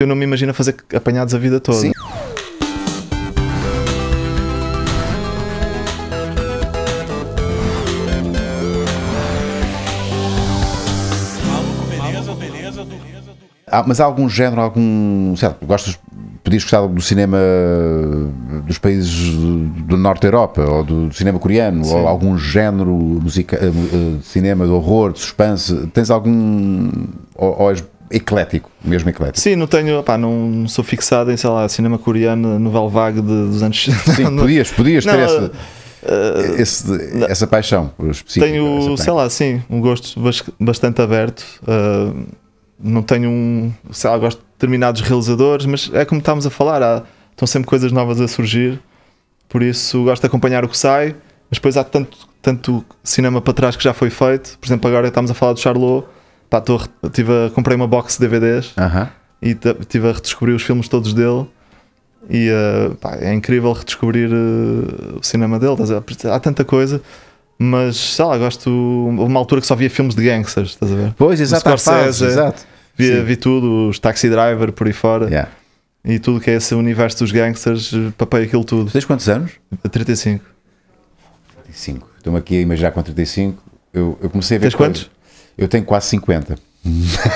eu não me imagino fazer apanhados a vida toda. Sim. Ah, mas há algum género, algum. Sei lá, gostas, podias gostar do cinema dos países do norte da Europa, ou do cinema coreano, Sim. ou algum género musica, eh, eh, de cinema de horror, de suspense? Tens algum. Ou, ou és eclético, mesmo eclético. Sim, não tenho, pá, não sou fixado em, sei lá, cinema coreano, novel vague dos anos. Sim, podias, podias não, ter essa. Uh, esse, uh, essa paixão específica. Tenho, sei lá, sim, um gosto bastante aberto. Uh, não tenho um. Sei lá, gosto de determinados realizadores, mas é como estávamos a falar, há, estão sempre coisas novas a surgir. Por isso gosto de acompanhar o que sai, mas depois há tanto, tanto cinema para trás que já foi feito. Por exemplo, agora estamos a falar do Charlot pá, tô, tive a, comprei uma box de DVDs uh -huh. e estive a redescobrir os filmes todos dele. E uh, pá, é incrível redescobrir uh, o cinema dele. Há tanta coisa, mas sei lá, gosto. Houve uma altura que só via filmes de gangsters, estás a ver? Pois, exato, Scorsese, exato. Vi, vi, tudo, os Taxi Driver por aí fora. Yeah. E tudo que é esse universo dos gangsters, papei aquilo tudo. tens quantos anos? 35. 35. Estou-me aqui a imaginar com 35. Eu, eu comecei a ver. Tens quantos? Eu tenho quase 50.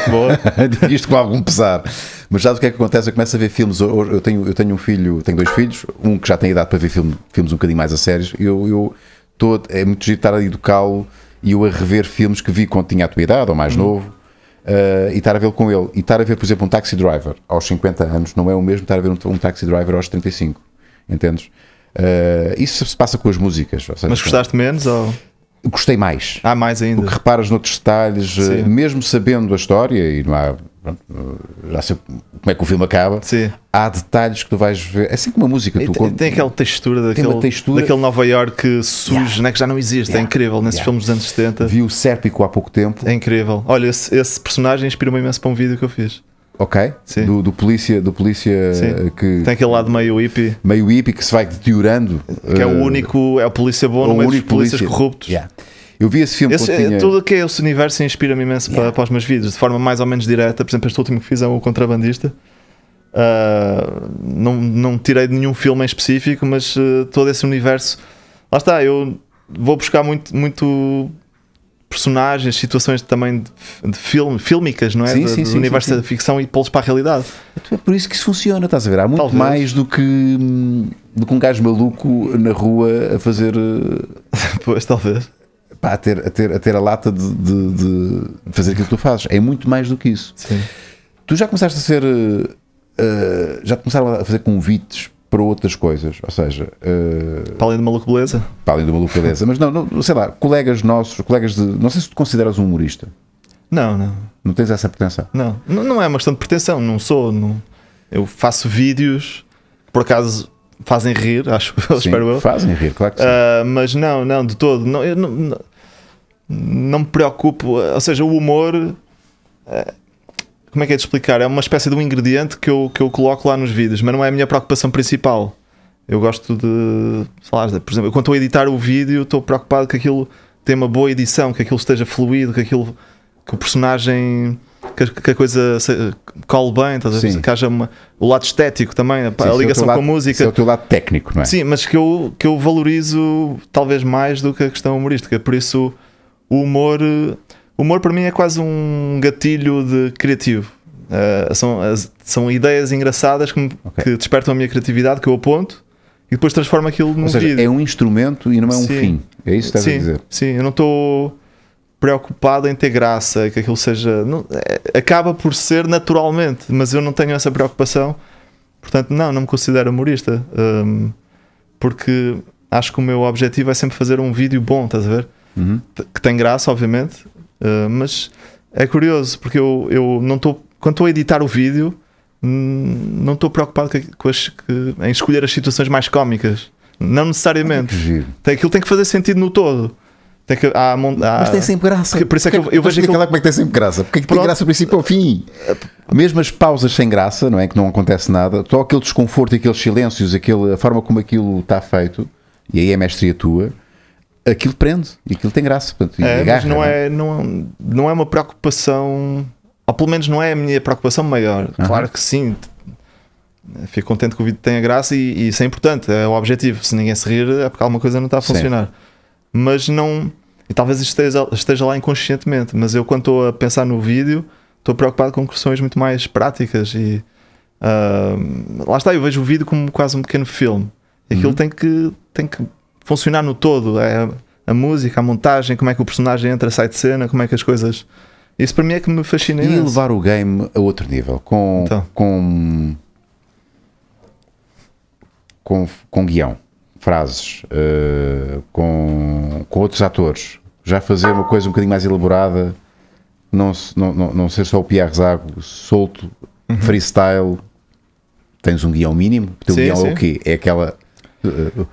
Boa. isto com algum pesar. Mas já o que é que acontece? Eu começo a ver filmes. Eu tenho, eu tenho um filho, tenho dois filhos, um que já tem idade para ver filme, filmes um bocadinho mais a sério. Eu, eu tô, é muito giro estar a educá-lo e eu a rever filmes que vi quando tinha a tua idade ou mais hum. novo. Uh, e estar a vê-lo com ele. E estar a ver, por exemplo, um taxi driver aos 50 anos não é o mesmo estar a ver um, um taxi driver aos 35. Entendes? Uh, isso se passa com as músicas. Seja, Mas gostaste menos? Ou? gostei mais. Há mais ainda. Porque reparas noutros detalhes, eh, Sim. mesmo sabendo a história, e não há. já sei como é que o filme acaba. Sim. Há detalhes que tu vais ver. É assim como a música. Tu, tem, tem aquela textura daquele, textura, daquele Nova York que yeah. né, que já não existe. É yeah. É incrível. Nesses yeah. filmes dos anos 70. Vi o Sérpico há pouco tempo. É incrível. Olha, esse, esse personagem inspirou-me imenso para um vídeo que eu fiz ok? Sim. Do, do polícia, do polícia Sim. Eh, que tem aquele lado meio hippie, meio hippie que se vai deteriorando. Que é o eh, único, é, é o polícia bom no meio dos polícias polícia. corruptos. Yeah. Eu vi esse filme. Esse, é tinha... Tudo o que é esse universo inspira-me imenso yeah. para, para, os meus vídeos, de forma mais ou menos direta. Por exemplo, este último que fiz é o Contrabandista. Uh, não, não tirei de nenhum filme em específico, mas uh, todo esse universo. Lá está, eu vou buscar muito, muito personagens, situações também de, de filme, fílmicas, não é? Sim, sim, do sim, universo sim, da ficção e pô-los para a realidade. Então é por isso que isso funciona, estás a ver? Há muito Talvez. mais do que hum, do que um gajo maluco na rua a fazer. Uh, pois, talvez. Pá, a, ter, a, ter, a ter a lata de, de, de, fazer aquilo que tu fazes. É muito mais do que isso. Sim. Tu já começaste a ser. Uh, uh já começaram a fazer convites para outras coisas. Ou seja. Uh, para além de maluco beleza? Para além de maluco beleza. Mas não, não, sei lá, colegas nossos, colegas de. Não sei se te consideras um humorista. Não, não. Não tens essa pretensão? Não, não, não é uma questão de pretensão, não sou. Não, eu faço vídeos que por acaso fazem rir, acho espero eu. Fazem rir, claro que sim. Uh, mas não, não, de todo. Não, eu não, não, não me preocupo. Ou seja, o humor. Uh, como é que é de explicar? É uma espécie de um ingrediente que eu, que eu coloco lá nos vídeos, mas não é a minha preocupação principal. Eu gosto de, sei lá, por exemplo, quando estou a editar o vídeo, estou preocupado que aquilo tenha uma boa edição, que aquilo esteja fluido, que aquilo que o personagem que, que a coisa se, cole bem, estás Sim. que haja uma, o lado estético também, Sim, a, é ligação com a música. é o teu lado técnico, não é? Sim, mas que eu, que eu valorizo talvez mais do que a questão humorística, por isso o humor o humor para mim é quase um gatilho de criativo. Uh, são, são ideias engraçadas que, me, okay. que, despertam a minha criatividade, que eu aponto e depois transformo aquilo num Ou seja, vídeo. É um instrumento e não é um sim. fim. É isso que estás sim, a dizer. Sim, eu não estou preocupado em ter graça, que aquilo seja. Não, é, acaba por ser naturalmente, mas eu não tenho essa preocupação. Portanto, não, não me considero humorista. Um, porque acho que o meu objetivo é sempre fazer um vídeo bom, estás a ver? Uhum. Que tem graça, obviamente, eh, mas é curioso, porque eu, eu não estou. Quando estou a editar o vídeo, hum, não estou preocupado com as, que, em escolher as situações mais cómicas. Não necessariamente. Ah, tem, aquilo tem que fazer sentido no todo. Tem que, há, há, Mas tem sempre graça. Por isso é que, eu, eu vejo aquilo... lá como é que tem sempre graça. Porque é que Pronto. tem graça do princípio ao fim? Eh, Mesmo as pausas sem graça, não é? Que não acontece nada, só aquele desconforto, aqueles silêncios, aquele, a forma como aquilo está feito, e aí é mestria tua aquilo prende e aquilo tem graça. Portanto, é, agarra, mas não, é? é, não, não é uma preocupação, ou pelo menos não é a minha preocupação maior. Uhum. Claro que sim, fico contente que o vídeo tenha graça e, e, isso é importante, é o objetivo. Se ninguém se rir, é porque alguma coisa não está a funcionar. Sim. Mas não, e talvez esteja, esteja lá inconscientemente, mas eu, quando estou a pensar no vídeo, estou preocupado com questões muito mais práticas e. Uh, lá está, eu vejo o vídeo como quase um pequeno filme. E aquilo uhum. tem, que, tem que funcionar no todo. É a música, a montagem, como é que o personagem entra, sai de cena, como é que as coisas. Isso para mim é que me fascina. E imenso. levar o game a outro nível, com, então. com, com, com, guião, frases, uh, com, com outros atores. Já fazer uma coisa um bocadinho mais elaborada, não, não, não, não ser só o Pierre Zago solto, uhum. freestyle. Tens um guião mínimo. O teu sim, guião sim. é o quê? É aquela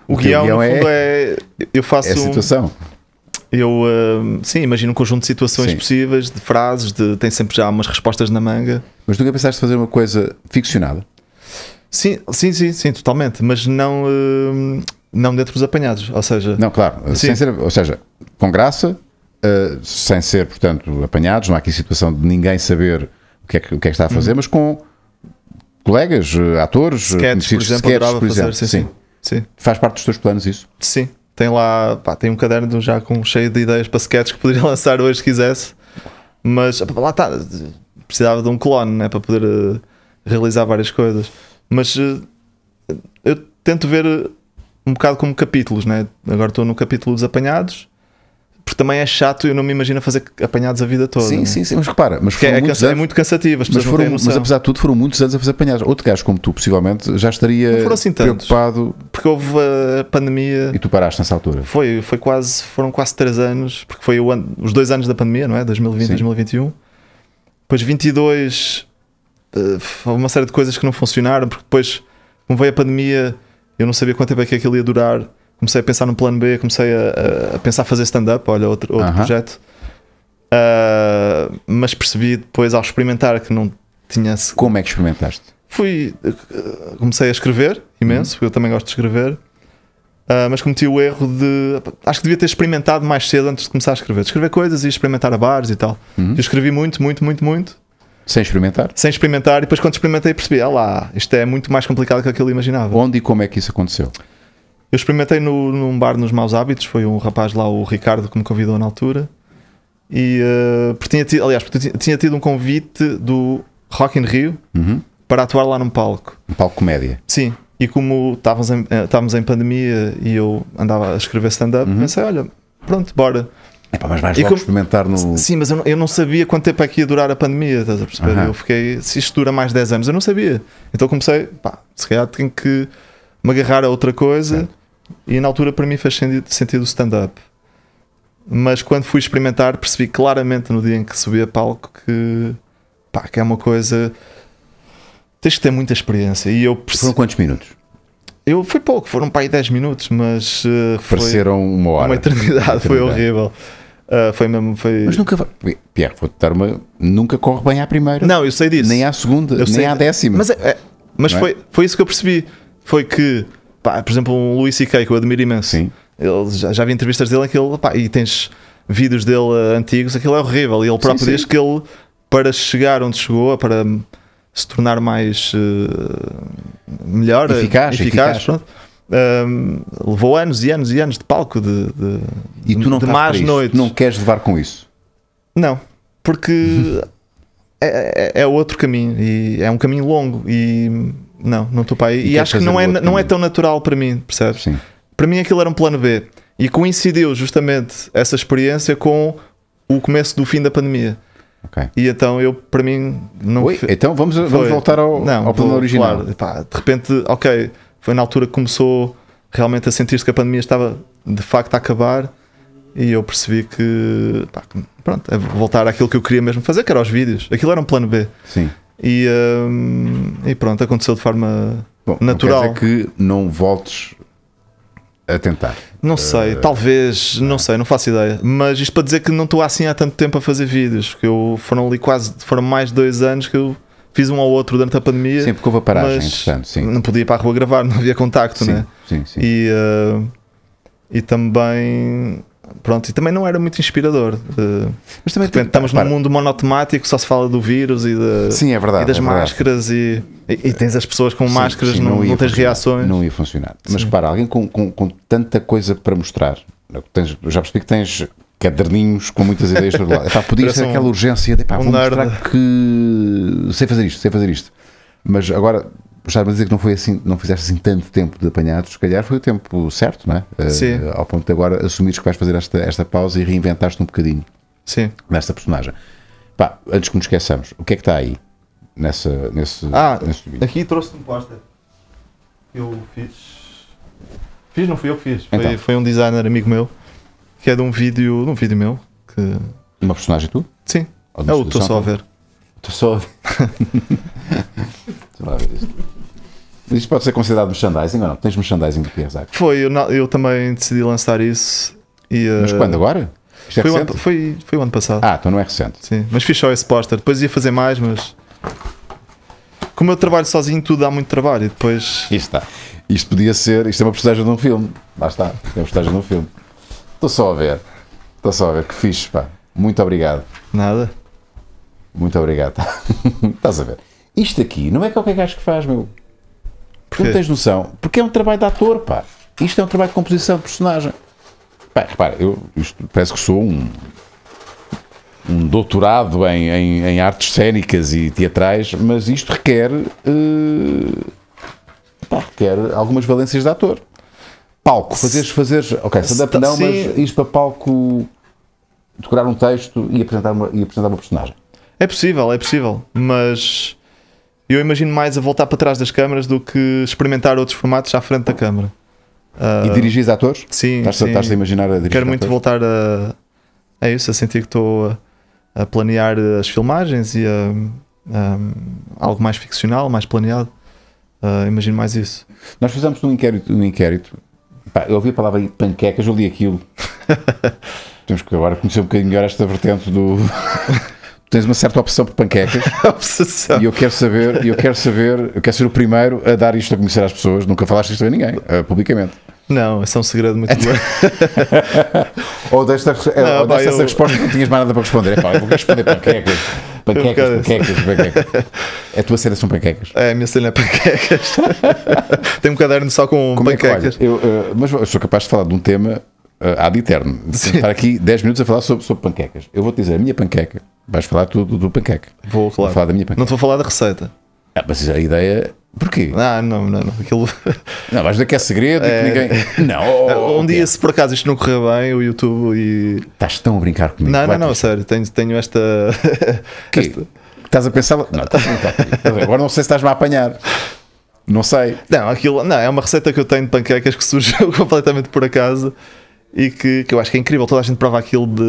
o, o guião, guião é, é, Eu faço. É a situação. Eu, uh, sim, imagino um conjunto de situações sim. possíveis, de frases, de, tem sempre já umas respostas na manga. Mas nunca pensaste fazer uma coisa ficcionada? Sim, sim, sim, sim totalmente. Mas não, uh, não dentro dos apanhados. Ou seja, não, claro. Ah, sim. Sem ser, ou seja, com graça, uh, sem ser, portanto, apanhados. Não há aqui situação de ninguém saber o que é que, o que, é que está a fazer, uhum. mas com colegas, atores, sketches, por exemplo, sketches, por exemplo. Fazer, sim. sim. sim. Sim. Faz parte dos teus planos isso? Sim. Tem lá, pá, tem um caderno já com cheio de ideias para sketches que poderia lançar hoje se quisesse, mas lá está, precisava de um clone né, para poder uh, realizar várias coisas. Mas uh, eu tento ver um bocado como capítulos, né? agora estou no capítulo dos apanhados, porque também é chato, eu não me imagino fazer apanhados a vida toda. Sim, né? sim, sim, mas repara, mas é foram é, muitos anos, é muito cansativo, mas, foram, mas apesar de tudo foram muitos anos a fazer apanhados. Outro gajo como tu, possivelmente, já estaria assim preocupado. Porque houve a pandemia. E tu paraste nessa altura? Foi, foi quase, foram quase 3 anos, porque foi os dois anos da pandemia, não é? 2020 e 2021. Depois 22, eh, houve uma série de coisas que não funcionaram, porque depois, como veio a pandemia, eu não sabia quanto tempo é que aquilo ia durar comecei a pensar no plano B, comecei a, a pensar fazer stand-up, olha, outro, outro uh -huh. projeto. Uh, mas percebi depois ao experimentar que não tinha. Como é que experimentaste? Fui. Ah, comecei a escrever imenso, -huh. Uhum. eu também gosto de escrever. Uh, mas cometi o erro de. Acho que devia ter experimentado mais cedo antes de começar a escrever. De escrever coisas e experimentar a bares e tal. Uhum. Eu escrevi muito, muito, muito, muito. Sem experimentar? Sem experimentar, e depois quando experimentei percebi, ah lá, isto é muito mais complicado do que aquilo imaginava. Onde e como é que isso aconteceu? Eu experimentei no, num bar nos Maus Hábitos, foi um rapaz lá, o Ricardo, que me convidou na altura. E, uh, porque tinha tido, aliás, porque tinha tido um convite do Rock in Rio uhum. para atuar lá num palco. Um palco comédia? Sim. E como estávamos em, eh, estávamos em pandemia e eu andava a escrever stand-up, uhum. pensei, olha, pronto, bora. Epá, mas vais e logo como, experimentar no. Sim, mas eu não, eu não, sabia quanto tempo é que ia durar a pandemia, estás a perceber? Uhum. Eu fiquei, se isto dura mais 10 anos, eu não sabia. Então comecei, pá, se calhar tenho que me agarrar a outra coisa. Certo. E na altura para mim fez sentido o stand-up. Mas quando fui experimentar, percebi claramente no dia em que subi a palco que, pá, que é uma coisa. Tens que ter muita experiência. E eu perce... Foram quantos minutos? Eu, fui pouco, foram para aí 10 minutos, mas. Uh, Pareceram uma hora. Uma eternidade, uma eternidade. foi horrível. Uh, foi mesmo. Foi... Mas nunca. Pierre, vou-te dar uma. Nunca corre bem à primeira. Não, eu sei disso. Nem à segunda, eu nem sei... à décima. Mas, é, é mas é? foi, foi isso que eu percebi. Foi que pá, por exemplo, um Louis C.K. que eu admiro imenso. Sim. Ele, já, já vi entrevistas dele aquilo, pá, e tens vídeos dele uh, antigos, aquilo é horrível. E ele próprio sim, sim. diz que ele, para chegar onde chegou, para se tornar mais uh, melhor, eh, eficaz, eficaz, eficaz. Pronto, uh, levou anos e anos e anos de palco de, de, e tu não de más noites. Não queres levar com isso? Não, porque é, é, é outro caminho e é um caminho longo e não, não estou para aí. E, e acho que é não é, não é tão natural para mim, percebes? Sim. Para mim aquilo era um plano B. E coincidiu justamente essa experiência com o começo do fim da pandemia. Okay. E então eu, para mim, não. Ui, então vamos, vamos foi. voltar ao, não, ao plano vou, original. Claro, pá, de repente, ok, foi na altura que começou realmente a sentir-se que a pandemia estava de facto a acabar e eu percebi que, pá, pronto, é voltar àquilo que eu queria mesmo fazer, que era os vídeos. Aquilo era um plano B. Sim. E, hum, e pronto, aconteceu de forma Bom, natural. Não que não voltes a tentar. Não sei, uh, talvez, não é. sei, não faço ideia. Mas isto para dizer que não estou assim há tanto tempo a fazer vídeos, que eu foram ali quase, foram mais de dois anos que eu fiz um ao outro durante a pandemia. Sempre houve a paragem, entretanto, sim. Não podia ir para a rua gravar, não havia contacto, sim, né? Sim, sim. E, uh, e também pronto, e também não era muito inspirador. Eh, Mas também de repente, estamos para. num mundo monotemático, só se fala do vírus e, de, sim, é verdade, e das é máscaras e, e, e, tens as pessoas com sim, máscaras, sim, não, não, não tens reações. Não ia funcionar. Mas para alguém com, com, com, tanta coisa para mostrar, né, tens, já percebi que tens caderninhos com muitas ideias Epá, podia ser um, aquela urgência de pá, um vou mostrar que sei fazer isto, sei fazer isto. Mas agora estás-me a dizer que não, foi assim, não fizeste assim tanto tempo de apanhados, se calhar foi o tempo certo, não é? Eh, Sim. Uh, ao ponto de agora assumires que vais fazer esta, esta pausa e reinventaste um bocadinho Sim. nesta personagem. Pá, antes que nos esqueçamos, o que é que está aí? Nessa, nesse, ah, nesse aqui trouxe-me posta. Eu fiz. Fiz, não fui eu que fiz. Então. Foi, foi um designer amigo meu que é de um vídeo, de um vídeo meu. Que... Uma personagem tu? Sim. É o Estou Só a Ver. Estou Só a Ver. Estou a ver isto. Isto pode ser considerado merchandising ou não? Tens merchandising do PSI? Foi, eu, não, eu também decidi lançar isso. E, eh, Mas quando? Agora? Isto é foi, recente? o ano, foi, foi o ano passado. Ah, então não é recente. Sim, mas fiz só esse póster. Depois ia fazer mais, mas. Como eu trabalho sozinho, tudo dá muito trabalho. E depois. Isto está. Isto podia ser. Isto é uma postagem de um filme. Lá está. É uma postagem de um filme. Estou só a ver. Estou só a ver. Que fixe, pá. Muito obrigado. Nada. Muito obrigado. Estás a ver. Isto aqui não é qualquer gajo que faz, meu. Porque não tens noção. Porque é um trabalho de ator, pá. Isto é um trabalho de composição de personagem. pá repara, eu isto, parece que sou um, um doutorado em, em, em, artes cênicas e teatrais, mas isto requer, uh, pá, requer algumas valências de ator. Palco, fazeres, fazeres, ok, se up não, mas isto para palco, decorar um texto e apresentar uma, e apresentar uma personagem. É possível, é possível, mas eu imagino mais a voltar para trás das câmaras do que experimentar outros formatos à frente da câmara. Uh, e ah, dirigir atores? Sim. Estás, sim. a imaginar a dirigir Quero muito atores? voltar a. É isso, a sentir que estou a, a planear as filmagens e a, algo mais ficcional, mais planeado. Uh, imagino mais isso. Nós fizemos um inquérito. Um inquérito. Pá, eu ouvi a palavra panquecas, eu li aquilo. Temos que agora conhecer um bocadinho melhor esta vertente do. tens uma certa obsessão por panquecas. obsessão. E eu quero saber, eu quero saber, eu quero ser o primeiro a dar isto a conhecer às pessoas. Nunca falaste isto a ninguém, uh, publicamente. Não, isso é um segredo muito bom. ou desta, é, não, ou pá, desta eu... resposta que não tinhas mais nada para responder. É pá, eu vou responder panquecas. Panquecas, panquecas, panquecas. A tua cena são panquecas. É, a minha cena é panquecas. Tem um caderno só com Como panquecas. É que, olha, eu, uh, mas eu sou capaz de falar de um tema há eh, de eterno. Estar aqui 10 minutos a falar sobre, sobre panquecas. Eu vou-te dizer a minha panqueca. Vais falar tudo do panqueca. Vou, claro. Vou falar da minha panqueca. Não vou falar da receita. Ah, mas a ideia. Porquê? Ah, não, não, não. Aquilo... Não, vais dizer que é segredo é... e que ninguém. Não. um oh, dia, se por acaso isto não correr bem, o YouTube e. Estás tão a brincar comigo. Não, não, não, sério. Tenho, tenho esta. Que? esta... Estás a pensar. Não, estás a brincar comigo. Agora não sei se estás-me a apanhar. Não sei. Não, aquilo. Não, é uma receita que eu tenho de panquecas que surgiu completamente por acaso e que, que eu acho que é incrível. Toda a gente prova aquilo de.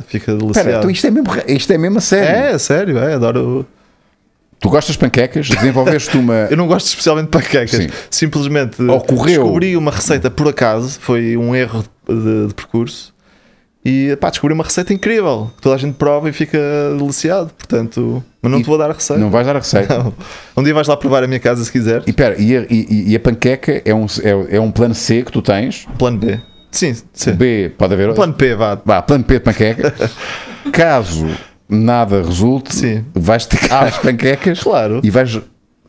de fica deliciado. Pera, então isto é mesmo, isto é mesmo a sério. É, é sério, é, adoro. Tu gostas de panquecas? Desenvolveste uma. eu não gosto especialmente de panquecas. Sim. Simplesmente eh, Ocorreu. descobri uma receita por acaso, foi um erro de, de percurso. E pá, descobri uma receita incrível que toda a gente prova e fica deliciado. Portanto, mas não e te vou dar a receita. Não vais dar a receita. Não. Um dia vais lá provar a minha casa se quiser. E pera, e a, e, e a panqueca é um, é, é um plano C que tu tens? Plano B. Sim, sim. B, pode haver. Plano P, vá. Vá, plano P de panqueca. Caso nada resulte, sim. vais ter ah, as panquecas claro. e vais uh,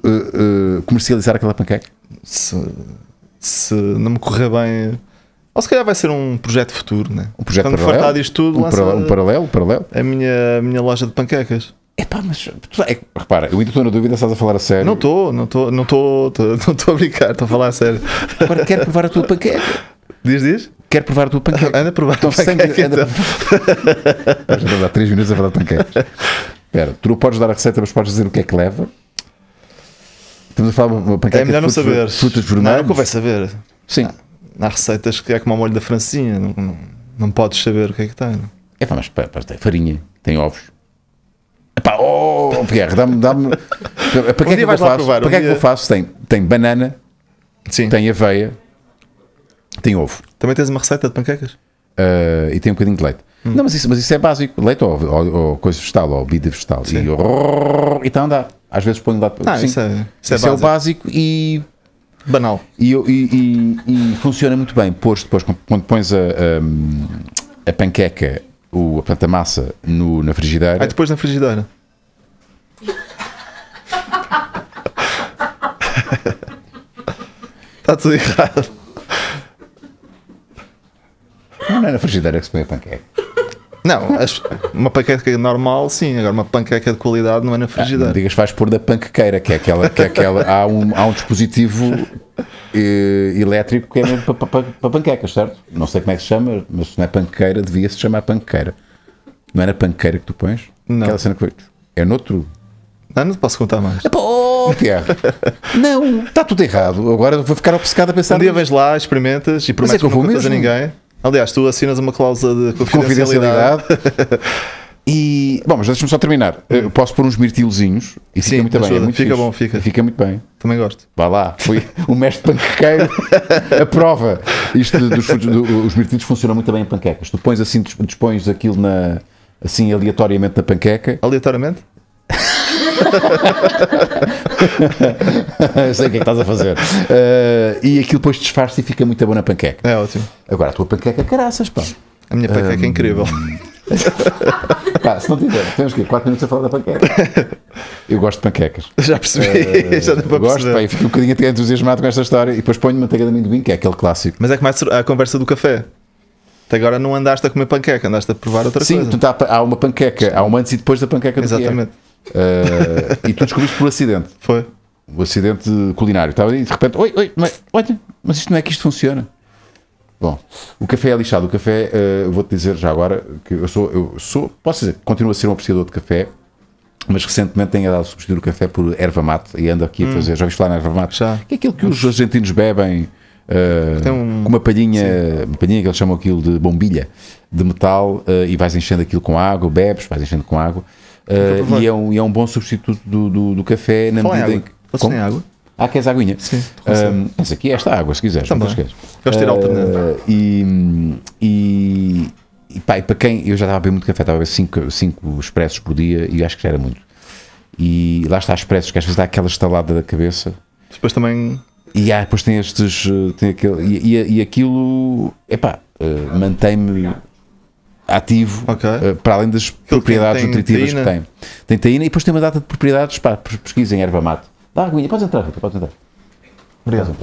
uh, comercializar aquela panqueca. Se, se não me correr bem. Ou se calhar vai ser um projeto futuro, né? Um projeto Quando paralelo. Quando disto tudo, um, para, um paralelo, paralelo. A minha, a minha loja de panquecas. Epá, mas é, repara, eu ainda estou na dúvida, estás a falar a sério. Não estou, não estou, não estou, não estou a brincar, estou a falar a sério. Agora quero provar a tua panqueca. Diz, diz? Quer provar a tua panqueca? Anda a provar então, panqueca. Sangue, anda... Vais então. 3 minutos a falar de panquecas. Espera, tu não podes dar a receita, mas podes dizer o que é que leva. Estamos a falar de uma panqueca é melhor não frutos, saber. frutas vermelhas. Não, nunca vai saber. Sim. Há, receitas que é como o molho da francinha, não, não, não podes saber o que é que tem. É pá, mas pá, pá, tem farinha, tem ovos. Epá, é oh, oh, Pierre, dá-me. Dá, -me, dá para que é que eu faço? Provar, para um que é que eu faço? Tem, tem banana, Sim. tem aveia, tem ovo. Também tens uma receita de panquecas? Uh, e tem um bocadinho de leite. Hum. Não, mas isso, mas isso é básico. Leite ou, ou, ou coisa vegetal, ou bebida vegetal. Sim. E, rrr, está a andar. Às vezes põe lá para ah, Isso, é, isso, é, isso é, o básico e. Banal. E, e, e, e funciona muito bem. Pôs depois, quando pões a, a, hum, a panqueca, o, a, planta massa no, na frigideira. Ah, depois na frigideira. está tudo errado. Não é na frigideira que se põe a panqueca. Não, as, uma panqueca normal, sim. Agora, uma panqueca de qualidade não é na ah, frigideira. Ah, não digas, vais pôr da panquequeira, que é aquela. Que é aquela há, um, há um dispositivo eh, elétrico que é mesmo para pa, pa, panquecas, certo? Não sei como é que se chama, mas se não é panqueira, devia-se chamar panqueira. Não é na panqueira que tu pões? Não. Aquela cena que É noutro. Ah, não te posso contar mais. É, oh, Pierre! não, está tudo errado. Agora vou ficar obcecado a pensar. Um dia vais lá, experimentas e prometes é que, que não contas a ninguém. Aliás, tu assinas uma cláusula de confidencialidade. e, bom, mas deixa-me só terminar. Eu eh, hum. posso pôr uns mirtilozinhos e Sim, fica muito bem. É muito fica fixe. bom, fica. E fica muito bem. Também gosto. Vá lá, fui o mestre panquequeiro a prova. Isto dos do, os mirtilos funcionam muito bem em panquecas. Tu pões assim, dispões aquilo na, assim aleatoriamente na panqueca. Aleatoriamente? sei o que é que estás a fazer. Uh, e aquilo depois disfarça e fica muito bom na panqueca. É ótimo. Agora a tua panqueca, é caraças, pá. A minha panqueca um... é incrível. Pá, se não tiver, temos que 4 minutos a falar da panqueca. Eu gosto de panquecas. Já percebi, uh, já deu para gosto, perceber. Pá, e fico um bocadinho até entusiasmado com esta história e depois ponho manteiga de amendoim, que é aquele clássico. Mas é como a conversa do café. Até agora não andaste a comer panqueca, andaste a provar outra Sim, coisa. Sim, há, uma panqueca, há um antes e depois da panqueca é. Exatamente. do Exatamente. Uh, e tu descobriste por acidente. Foi. Um acidente culinário. Estava ali e de repente, oi, oi, mas, olha, mas isto não é que isto funciona. Bom, o café é lixado. O café, uh, vou-te dizer já agora, que eu sou, eu sou, posso dizer, continuo a ser um apreciador de café, mas recentemente tenho dado a substituir o café por erva mate e ando aqui hum. a fazer, já ouviste falar na erva mate? Já. Que é aquilo que os argentinos bebem uh, um... com uma palhinha, Sim. uma palhinha que eles chamam aquilo de bombilha, de metal, uh, e vais enchendo aquilo com água, bebes, vais enchendo com água. Uh, e, é um, e, é um, bom substituto do, do, do café na Fala medida em, água. em que. Posso água? Ah, queres aguinha? Sim. Um, essa eh, aqui é esta água, se quiseres. Também. Queres. Gosto de eh, ter uh, e, e, e, pá, e para quem. Eu já estava a beber muito café, estava a beber 5 expressos por dia e acho que já era muito. E lá está expressos, que às vezes dá aquela estalada da cabeça. Depois também. E ah, depois tem estes. Tem aquele, e, e, e aquilo. Epá, uh, mantém-me ativo okay. Eh, para além das Aquilo propriedades tem, nutritivas que tem. Tem teína e depois tem uma data de propriedades, para pesquisa em erva mate. Dá ah, aguinha, podes entrar, Rita, podes entrar. Obrigado.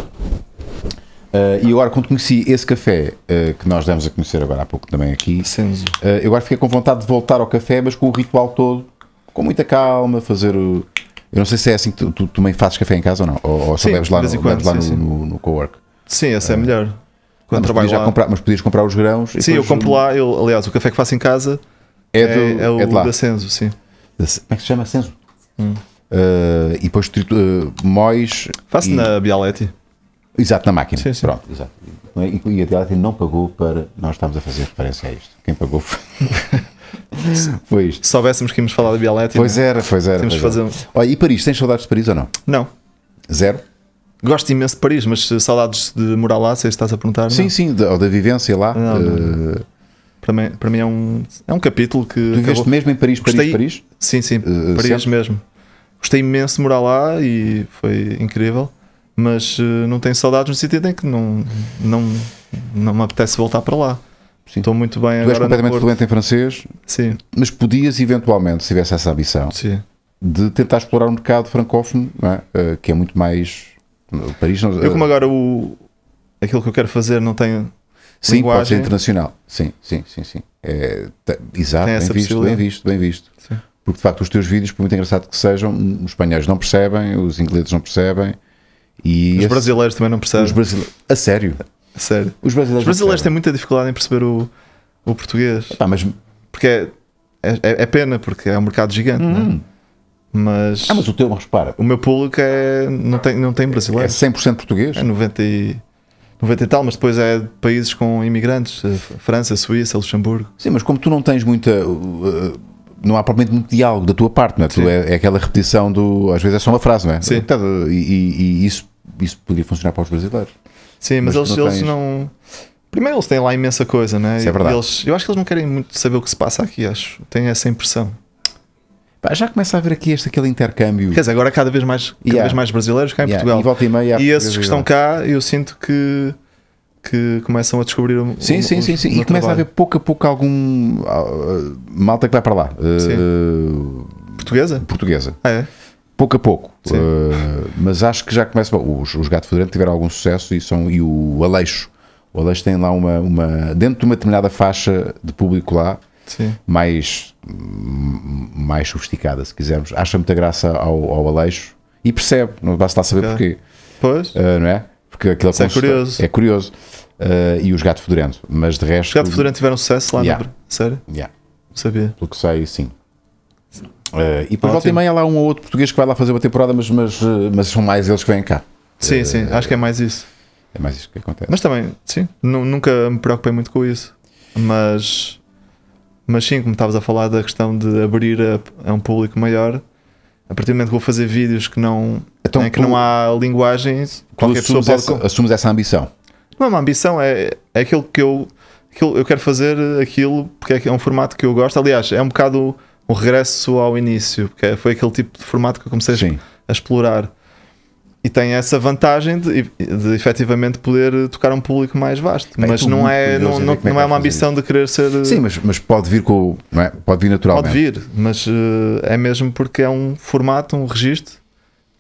Uh, e agora, quando conheci esse café uh, que nós demos a conhecer agora há pouco também aqui, uh, eu agora fiquei com vontade de voltar ao café, mas com o ritual todo, com muita calma, fazer o. Eu não sei se é assim que tu, tu também fazes café em casa ou não, ou, ou só bebes lá, no, no, no, no, co-work. Sim, essa é melhor. Quando trabalho já lá. comprar, mas podias comprar os grãos. Sim, eu compro lá. Eu, aliás, o café que faço em casa é, é do, é, é o da Senso, sim. Da, como é que se chama Senso? Hum. Uh, e depois uh, mois. Faço e... na Bialetti. Exato, na máquina. Sim, sim. Pronto, exato. É? E, e a Bialetti não pagou para nós estamos a fazer referência a isto. Quem pagou foi. foi isto. Se soubéssemos que íamos falar da Bialetti. Pois né? era, pois era. pois fazer... Olha, e Paris, tens saudades de Paris ou não? Não. Zero? Gosto imenso de Paris, mas saudades de morar lá, se estás a perguntar. Sim, não. sim, da, da vivência lá. Não, não. Uh... Para, mim, para mim é um, é um capítulo que. Tu viveste mesmo em Paris, Paris, Gostei... Paris? Sim, sim, uh, Paris sempre? mesmo. Gostei imenso de morar lá e foi incrível, mas uh, não tenho saudades no sentido em que não, não, não me apetece voltar para lá. Sim. Estou muito bem tu agora. Tu és completamente fluente em francês, sim. mas podias eventualmente, se tivesse essa ambição, sim. de tentar explorar o um mercado francófono, é? que é muito mais Paris não, eu, como agora o, aquilo que eu quero fazer não tem Sim, linguagem. pode ser internacional. Sim, sim, sim, sim. É, tá, exato, bem visto, bem visto, bem visto, sim. Porque de facto os teus vídeos, por muito engraçado que sejam, os espanhóis não percebem, os ingleses não percebem E os brasileiros também não percebem. Os brasile... A sério? A sério. Os brasileiros, os brasileiros têm muita dificuldade em perceber o, o português. ah mas... Porque é, é, é, pena, porque é um mercado gigante, hum. não é? Hum. Mas. Ah, mas o teu, para O meu público é, não, tem, não tem brasileiro. É 100% português? É 90 e, 90 e tal, mas depois é de países com imigrantes. Eh, França, Suíça, Luxemburgo. Sim, mas como tu não tens muita. Uh, não há provavelmente muito diálogo da tua parte, não é? Tu é, é, aquela repetição do. Às vezes é só uma frase, não é? Sim. Tá, e, e, e isso, isso podia funcionar para os brasileiros. Sim, mas, mas eles, não, eles não. Primeiro, eles têm lá imensa coisa, né? Isso é verdade. Eles, eu acho que eles não querem muito saber o que se passa aqui, acho. Têm essa impressão já começa a haver aqui este aquele intercâmbio. Quer dizer, agora há cada vez mais, cada yeah. vez mais brasileiros cá em yeah. Portugal. E, volta e, meia e esses que estão cá, eu sinto que que começam a descobrir o Sim, um, sim, sim, sim. E começa a haver pouco a pouco algum uh, malta que vai para lá. Uh, portuguesa? Portuguesa. Ah, é? Pouco a pouco. Uh, mas acho que já começa. Os, os Gato Fedorento tiveram algum sucesso e, são, e o Aleixo. O Aleixo tem lá uma, uma. Dentro de uma determinada faixa de público lá Sim. mais, hum, mais sofisticada, se quisermos. Acha muita graça ao, ao Aleixo e percebe, não basta lá saber okay. porquê. Pois. Uh, não é? Porque aquilo é curioso. É curioso. Uh, e os Gato Fedorento, mas de resto. Os Gato Fedorento tiveram sucesso lá yeah. na sério? Yeah. sabia. Pelo que sei, sim. sim. Uh, e depois volta e meia há lá um ou outro português que vai lá fazer uma temporada, mas, mas, mas são mais eles que vêm cá. Sim, sim, acho que é mais isso. É mais isso que acontece. Mas também, sim, nunca me preocupei muito com isso. Mas mas sim, como estavas a falar da questão de abrir a, a, um público maior, a partir do momento que vou fazer vídeos que não, então, né, que tu, não há linguagens, qualquer assumes pessoa pode. Essa, assumes essa ambição? Não é uma ambição, é, é aquilo que eu. Aquilo, eu quero fazer aquilo porque é, é um formato que eu gosto. Aliás, é um bocado um regresso ao início, porque é, foi aquele tipo de formato que eu comecei a explorar e tem essa vantagem de, de efetivamente poder tocar um público mais vasto. Bem, mas é, é não é, não, não, não, é, uma ambição de querer ser. Sim, mas, mas pode vir com. É? Pode vir naturalmente. Pode vir, mas uh, é mesmo porque é um formato, um registro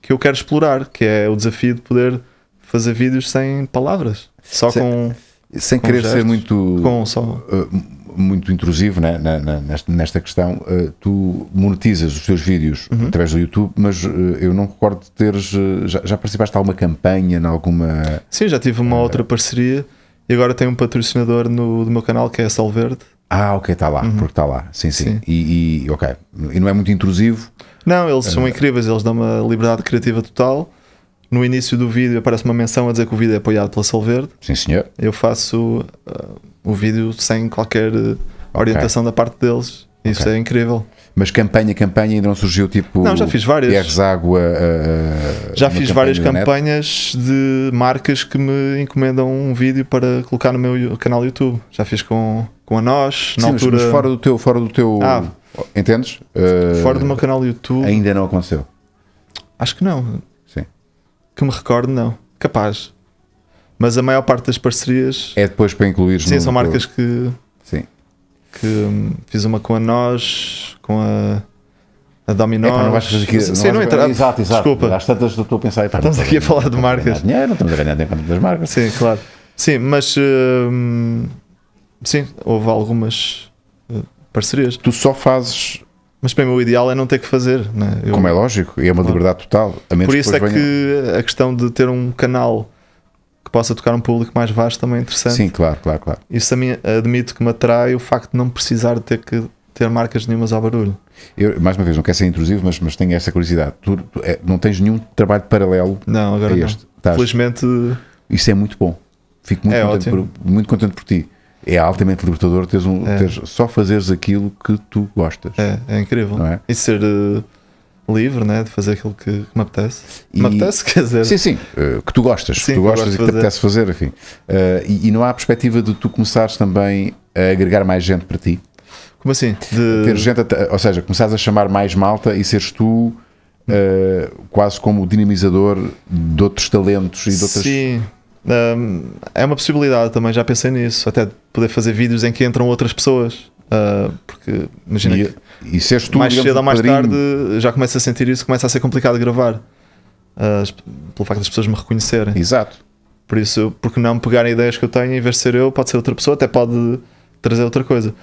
que eu quero explorar, que é o desafio de poder fazer vídeos sem palavras, só sem, com. Sem com querer gestos, ser muito. Com só. Uh, eh, muito intrusivo né, na, na, nesta, nesta, questão. Uh, tu monetizas os teus vídeos uhum. através do YouTube, mas uh, eu não recordo de teres. Uh, já, já, participaste de alguma campanha, em alguma. Sim, já tive uma outra parceria e agora tenho um patrocinador no, do meu canal que é a Verde Ah, ok, está lá, uhum. porque está lá. Sim, sim. sim. E, e, ok. E não é muito intrusivo? Não, eles são incríveis, eles dão uma liberdade criativa total no início do vídeo aparece uma menção a dizer que o vídeo é apoiado pela Solverde. Sim, senhor. Eu faço uh, o vídeo sem qualquer eh, orientação okay. da parte deles. Isso okay. é incrível. Mas campanha, campanha ainda não surgiu tipo. Não, já fiz várias. Erres água. Uh, já fiz campanha várias campanhas net. de marcas que me encomendam um vídeo para colocar no meu canal YouTube. Já fiz com, com a nós, na Sim, altura. Mas fora do teu. Fora do teu ah, entendes? Uh, fora do eh, meu canal YouTube. Ainda não aconteceu. Acho que não. Sim. Que me recordo, não. Capaz. Mas a maior parte das parcerias. É depois para incluir Sim, são marcas que. Sim. Que hum, fiz uma com a Nós, com a. A Dominó. Epá, não vais fazer aqui. Sim, não, entra. Exato, exato. Desculpa. as tantas estou a pensar. estamos aqui a falar de marcas. Dinheiro, não estamos a ganhar dinheiro das marcas. Sim, claro. Sim, mas. Hum, sim, houve algumas eh, parcerias. Tu só fazes. Mas para mim o ideal é não ter que fazer. Né? Eu, Como é lógico, e é uma claro. liberdade total. Por isso é venha... que a questão de ter um canal possa tocar um público mais vasto também é interessante. Sim, claro, claro, claro. Isso a mim admito que me atrai o facto de não precisar de ter que ter marcas nenhumas ao barulho. Eu, mais uma vez, não quero ser intrusivo, mas, mas tenho essa curiosidade. Tu é, não tens nenhum trabalho paralelo não, agora a este? Não. Tás... Felizmente. Isso é muito bom. Fico muito, é contente, por, muito contente por ti. É altamente libertador teres um, é. teres, só fazeres aquilo que tu gostas. É, é incrível. Não é? E ser. Uh livre, né? De fazer aquilo que, me apetece. E, me apetece, quer dizer. Sim, sim. Uh, que tu gostas, sim, que tu gostas e que te apetece fazer, enfim. Uh, e, e, não há a perspectiva de tu começares também a agregar mais gente para ti? Como assim? De... Ter gente, a, ou seja, começares a chamar mais malta e seres tu. Uh, quase como o dinamizador de outros talentos e de outras. Sim, um, é uma possibilidade também, já pensei nisso. Até poder fazer vídeos em que entram outras pessoas. Uh, porque imagina e... que é- e se és tu, mais cedo ou mais padrinho. tarde já começa a sentir isso, começa a ser complicado gravar. Uh, pelo facto das pessoas me reconhecerem. Exato. Por isso, porque não pegarem ideias que eu tenho, em vez de ser eu, pode ser outra pessoa, até pode trazer outra coisa.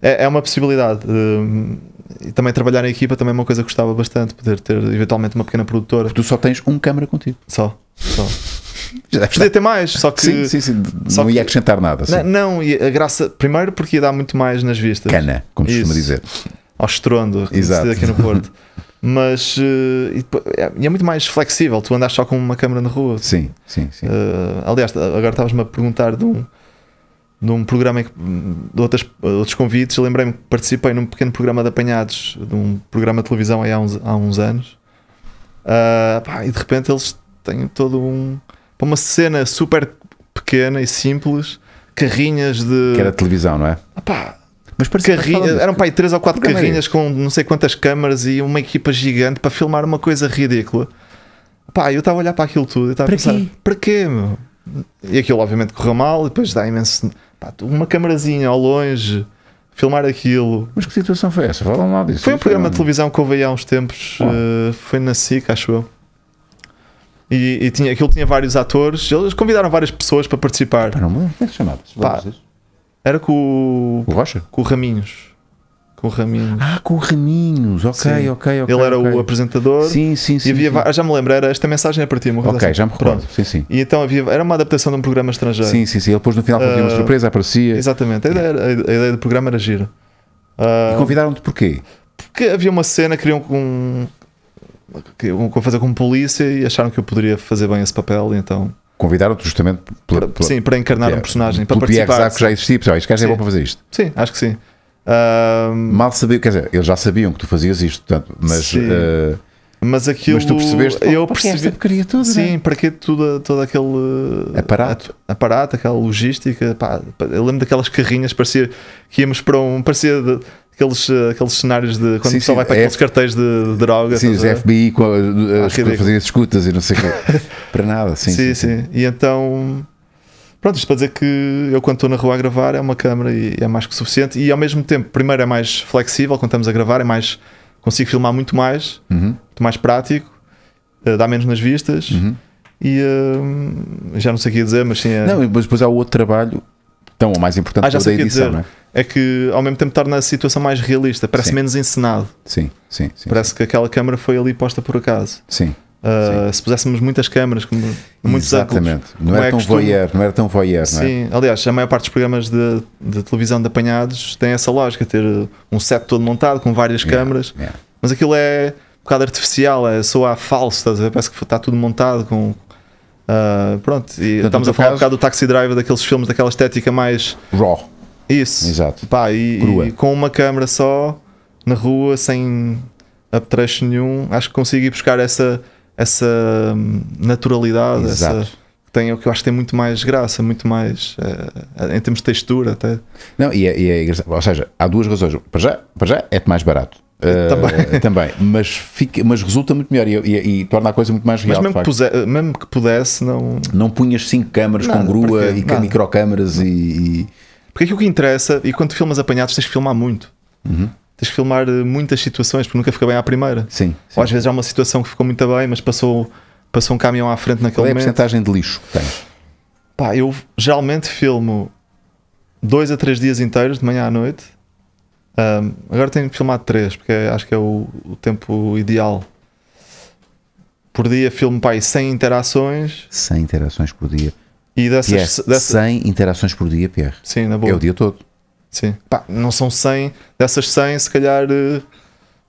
É, é uma possibilidade. Hum, e também trabalhar em equipa também é uma coisa que gostava bastante, poder ter eventualmente uma pequena produtora. Porque tu só tens um câmera contigo. Só, só. Podia ter mais, só que. Sim, sim, sim. Só não ia acrescentar nada. Não, não, a graça. Primeiro porque ia dar muito mais nas vistas. Cana, como se costuma dizer ao estrondo, Exato. se aqui no Porto. Mas uh, e, é, é, muito mais flexível, tu andas só com uma câmera na rua. Sim, sim, sim. Uh, aliás, agora estavas-me a perguntar de um, de um programa que, de outras, outros convites. Lembrei-me que participei num pequeno programa de apanhados, de um programa de televisão há uns, há uns anos. Uh, pá, e de repente eles têm todo um. uma cena super pequena e simples, carrinhas de. Que era televisão, não é? Ah, pá, mas que Eram pai três ou quatro carrinhas com não sei quantas câmaras e uma equipa gigante para filmar uma coisa ridícula. Pá, eu estava a olhar para aquilo tudo e estava a pensar: quê? para quê? Meu? E aquilo obviamente correu mal e depois dá imenso. Pá, uma camarazinha ao longe filmar aquilo. Mas que situação foi essa? Falam lá disso. Foi um programa é de televisão que houve há uns tempos, oh. uh, foi na SIC, acho eu. E, e, tinha, aquilo tinha vários atores, eles convidaram várias pessoas para participar. Pá, não me lembro. Como é que chamava? Era com o. Rocha? Com o Raminhos. Com o Raminhos. Ah, com o Raminhos, ok, sim. ok, ok. Ele era okay. o apresentador. Sim, sim, sim. E havia, sim. Já me lembro, era esta mensagem é para ti, Ok, já me recordo. Pronto. Sim, sim. E então havia, era uma adaptação de um programa estrangeiro. Sim, sim, sim. Ele depois no final fazia uh, uma ah, surpresa, aparecia. Exatamente, a ideia, a ideia do programa era gira. Uh, e convidaram-te porquê? Porque havia uma cena, queriam um, que fazer com polícia e acharam que eu poderia fazer bem esse papel, e então Convidaram-te justamente pela, pela, Sim, para encarnar um é personagem, para é participar. Pierre que já existia, pessoal, este gajo é bom para fazer isto. Sim, acho que sim. Uh... Mal sabia quer dizer, eles já sabiam que tu fazias isto, portanto, mas. Eh, mas aquilo. Mas tu percebeste. Eu percebi. sim, né? para que tudo, todo aquele. Eh, aparato. Aparato, aquela logística. Pá, eu lembro daquelas carrinhas, parecia que íamos para um. Parecia. De, aqueles, eh, aqueles cenários de quando sim, o pessoal vai para é aqueles cartéis de, drogas, droga. Sim, os FBI com as, ah, fazer as escutas e não sei o quê. para nada, sim sim, sim. sim, E então. Pronto, isto para dizer que eu, quando estou na rua a gravar, é uma câmera e é mais que suficiente. E ao mesmo tempo, primeiro, é mais flexível quando estamos a gravar, é mais. Consigo filmar muito mais, uhum. muito mais prático, eh, dá menos nas vistas. Uhum. E eh, já não sei o que ia dizer, mas sim. É... Não, mas depois há outro trabalho então, o mais importante ah, já edição, dizer, não é? É que ao mesmo tempo estar na situação mais realista, parece sim. menos encenado. Sim, sim, sim Parece sim. que aquela câmara foi ali posta por acaso. Sim. Uh, se puséssemos muitas câmaras, como, muitos Exatamente. ângulos. Não era, é tão voyeur, não era tão voyeur, é? Sim, é? aliás, a maior parte dos programas de, de, televisão de apanhados tem essa lógica, ter um set todo montado com várias yeah, câmaras, yeah. mas aquilo é um bocado artificial, é, soa falso, estás a ver? parece que está tudo montado com, Uh, pronto, e Portanto, estamos a falar caso... um bocado do Taxi Driver, daqueles filmes, daquela estética mais. Raw. Isso. Exato. Pá, e, e com uma câmera só, na rua, sem apetrecho nenhum, acho que consigo ir buscar essa, essa hum, naturalidade. Exato. Essa, tem, que eu acho que tem muito mais graça, muito mais uh, em termos de textura até. Não, e é, e é Ou seja, há duas razões. Para já, para já é mais barato. Uh, também. também. Mas, fica, mas resulta muito melhor e, e, e, torna a coisa muito mais real. Mas mesmo que, puse, mesmo que, pudesse, não. Não punhas cinco câmaras com grua e microcâmaras e, e. Porque aqui o que interessa, e quando filmas apanhados, tens que filmar muito. Uhum. Tens que filmar eh, muitas situações, porque nunca fica bem à primeira. Sim, sim. Ou às vezes há uma situação que ficou muito bem, mas passou, passou um caminhão à frente naquele Qual é a momento. porcentagem de lixo que tens? Pá, eu geralmente filmo dois a três dias inteiros, de manhã à noite um, agora tenho que filmar 3, porque é- acho que é o, o, tempo ideal. Por dia filmo pai 100 interações. 100 interações por dia. E dessas, yes, dessas 100 interações por dia, Pierre. Sim, na boa. É o dia todo. Sim. Pá, não são 100, dessas 100, se calhar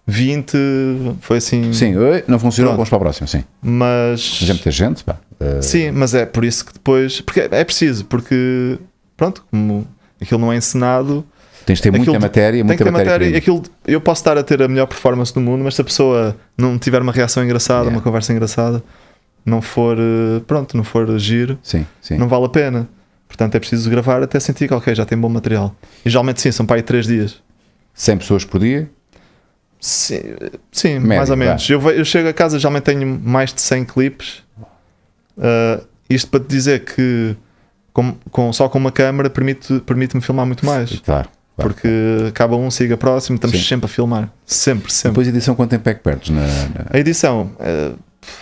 20 eh, foi assim. Sim, não funcionou, vamos para a próxima, sim. Mas. Já é muita gente, pá. Uh... Sim, mas é por isso que depois. Porque é, é preciso, porque. Pronto, como aquilo não é encenado tens de ter aquilo, muita matéria, muita matéria. matéria aquilo, eu posso estar a ter a melhor performance do mundo, mas se a pessoa não tiver uma reação engraçada, yeah. uma conversa engraçada, não for, eh, pronto, não for giro, sim, sim. não vale a pena. Portanto, é preciso gravar até sentir que, ok, já tem bom material. E geralmente, sim, são para aí 3 dias. 100 pessoas por dia? Sim, sim Médio, mais ou menos. Eu, eu, chego a casa, geralmente tenho mais de 100 clipes. Uh, isto para te dizer que com, com, só com uma câmera permite-me permite filmar muito mais. Claro porque acaba um, siga próximo, estamos Sim. sempre a filmar. Sempre, sempre. Depois a edição, quanto tempo é que perdes? Na, na... A edição eh,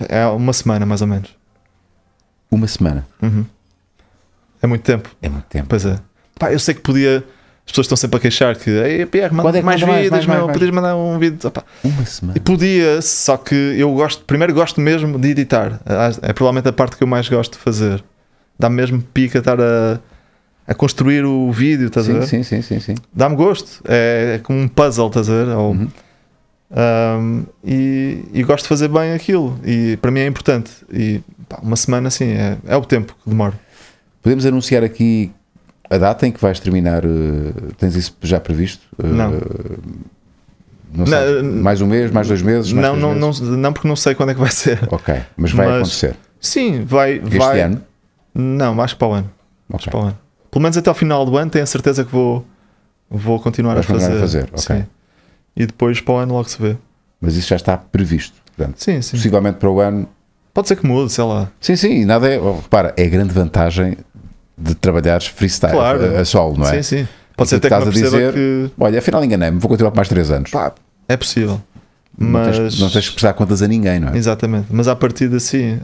é uma semana, mais ou menos. Uma semana? Uhum. É muito tempo. É muito tempo. Pois é. Pá, eu sei que podia. As pessoas estão sempre a queixar que Ei, Pierre, manda é mais vídeos, podias mandar um vídeo. Opa. Uma semana. E podia, só que eu gosto, primeiro gosto mesmo de editar. É provavelmente a parte que eu mais gosto de fazer. Dá mesmo pica estar a a construir o vídeo, estás sim, a ver? Sim, sim, sim, sim. Dá-me gosto. É, é, como um puzzle, estás a ver? Ou, uhum. um, e, e, gosto de fazer bem aquilo. E para mim é importante. E pá, uma semana assim é, é o tempo que demora. Podemos anunciar aqui a data em que vais terminar. Eh, tens isso já previsto? Uh, não. Não sei, não, mais um mês, mais dois meses? Mais não, não, meses? não, não, porque não sei quando é que vai ser. Ok, mas vai mas, acontecer. Sim, vai. Este vai, ano? Não, mais para o ano. Okay. Mais para o ano pelo menos até ao final do ano, tenho a certeza que vou, vou continuar a fazer. a fazer. Okay. E depois para o ano logo se vê. Mas isso já está previsto. Portanto, sim, sim. Possivelmente para o ano. Pode ser que mude, sei lá. Sim, sim, nada é. Oh, repara, é a grande vantagem de trabalhares freestyle claro. a, a solo, não é? Sim, sim. Pode ser até que estás a dizer, que... olha, afinal enganei-me, vou continuar por mais 3 anos. Pá, é possível. Mas... Não, tens, não tens que prestar contas a ninguém, não é? Exatamente. Mas a partir de assim,